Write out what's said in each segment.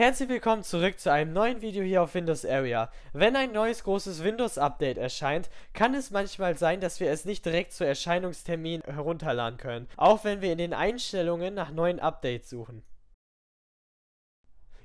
Herzlich willkommen zurück zu einem neuen Video hier auf Windows Area. Wenn ein neues großes Windows Update erscheint, kann es manchmal sein, dass wir es nicht direkt zu Erscheinungstermin herunterladen können, auch wenn wir in den Einstellungen nach neuen Updates suchen.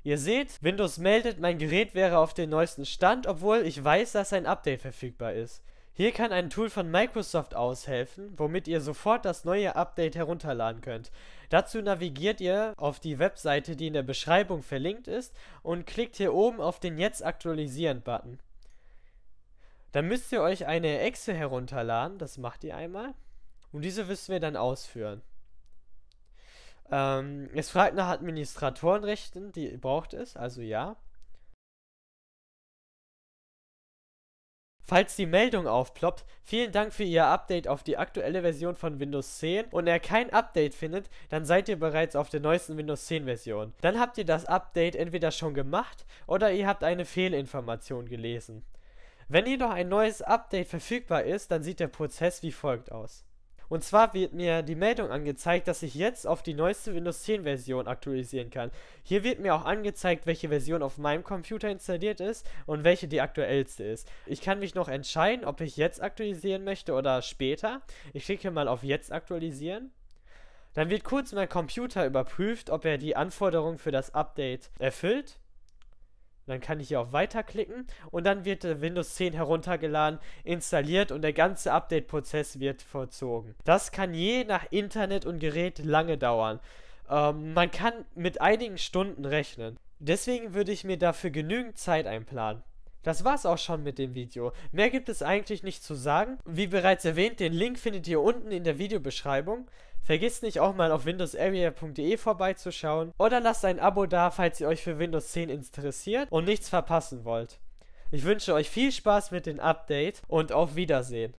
Ihr seht, Windows meldet, mein Gerät wäre auf dem neuesten Stand, obwohl ich weiß, dass ein Update verfügbar ist. Hier kann ein Tool von Microsoft aushelfen, womit ihr sofort das neue Update herunterladen könnt. Dazu navigiert ihr auf die Webseite, die in der Beschreibung verlinkt ist und klickt hier oben auf den Jetzt aktualisieren Button. Dann müsst ihr euch eine Exe herunterladen, das macht ihr einmal und diese müssen wir dann ausführen. Ähm, es fragt nach Administratorenrechten, die braucht es, also ja. Falls die Meldung aufploppt, vielen Dank für Ihr Update auf die aktuelle Version von Windows 10 und er kein Update findet, dann seid ihr bereits auf der neuesten Windows 10 Version. Dann habt ihr das Update entweder schon gemacht oder ihr habt eine Fehlinformation gelesen. Wenn jedoch ein neues Update verfügbar ist, dann sieht der Prozess wie folgt aus. Und zwar wird mir die Meldung angezeigt, dass ich jetzt auf die neueste Windows 10 Version aktualisieren kann. Hier wird mir auch angezeigt, welche Version auf meinem Computer installiert ist und welche die aktuellste ist. Ich kann mich noch entscheiden, ob ich jetzt aktualisieren möchte oder später. Ich klicke mal auf jetzt aktualisieren. Dann wird kurz mein Computer überprüft, ob er die Anforderungen für das Update erfüllt dann kann ich hier auf Weiter klicken und dann wird Windows 10 heruntergeladen, installiert und der ganze Update-Prozess wird vollzogen. Das kann je nach Internet und Gerät lange dauern. Ähm, man kann mit einigen Stunden rechnen. Deswegen würde ich mir dafür genügend Zeit einplanen. Das war's auch schon mit dem Video. Mehr gibt es eigentlich nicht zu sagen. Wie bereits erwähnt, den Link findet ihr unten in der Videobeschreibung. Vergiss nicht auch mal auf windowsarea.de vorbeizuschauen oder lasst ein Abo da, falls ihr euch für Windows 10 interessiert und nichts verpassen wollt. Ich wünsche euch viel Spaß mit dem Update und auf Wiedersehen.